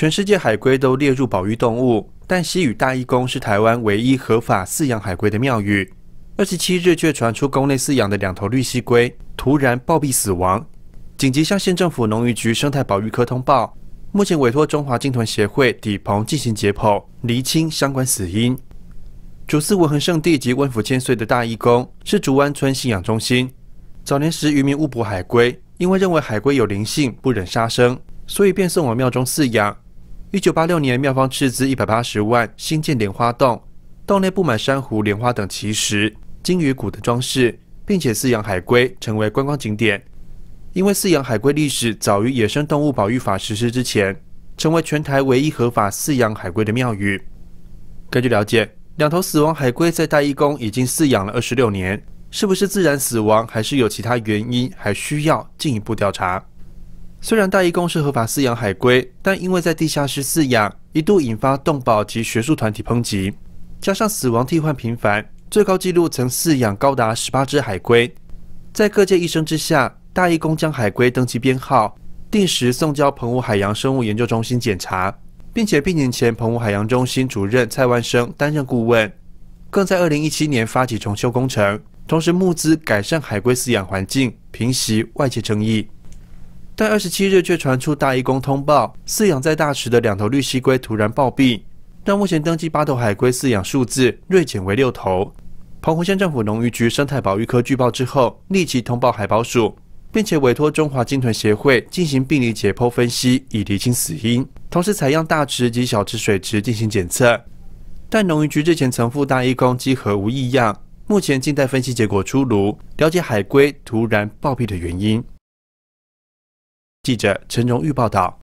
全世界海龟都列入保育动物，但西屿大义宫是台湾唯一合法饲养海龟的庙宇。二十七日却传出宫内饲养的两头绿蜥龟突然暴毙死亡，紧急向县政府农渔局生态保育科通报。目前委托中华金团协会底棚进行解剖，厘清相关死因。主祀文恒圣地及万福千岁的大义宫，是竹湾村信仰中心。早年时渔民误捕海龟，因为认为海龟有灵性，不忍杀生，所以便送往庙中饲养。一九八六年，庙方斥资一百八十万新建莲花洞，洞内布满珊瑚、莲花等奇石、金鱼骨的装饰，并且饲养海龟，成为观光景点。因为饲养海龟历史早于野生动物保育法实施之前，成为全台唯一合法饲养海龟的庙宇。根据了解，两头死亡海龟在大义宫已经饲养了二十六年，是不是自然死亡还是有其他原因，还需要进一步调查。虽然大义公是合法饲养海龟，但因为在地下室饲养，一度引发动保及学术团体抨击。加上死亡替换频繁，最高纪录曾饲养高达十八只海龟。在各界一声之下，大义公将海龟登记编号，定时送交澎湖海洋生物研究中心检查，并且年前澎湖海洋中心主任蔡万生担任顾问，更在二零一七年发起重修工程，同时募资改善海龟饲养环境，平息外界争议。但二十七日却传出大义工通报，饲养在大池的两头绿蜥龟突然暴毙，但目前登记八头海龟饲养数字锐减为六头。澎湖县政府农渔局生态保育科据报之后，立即通报海保署，并且委托中华金豚协会进行病理解剖分析，以厘清死因，同时采样大池及小池水池进行检测。但农渔局日前曾赴大义工稽核无异样，目前静待分析结果出炉，了解海龟突然暴毙的原因。记者陈荣玉报道。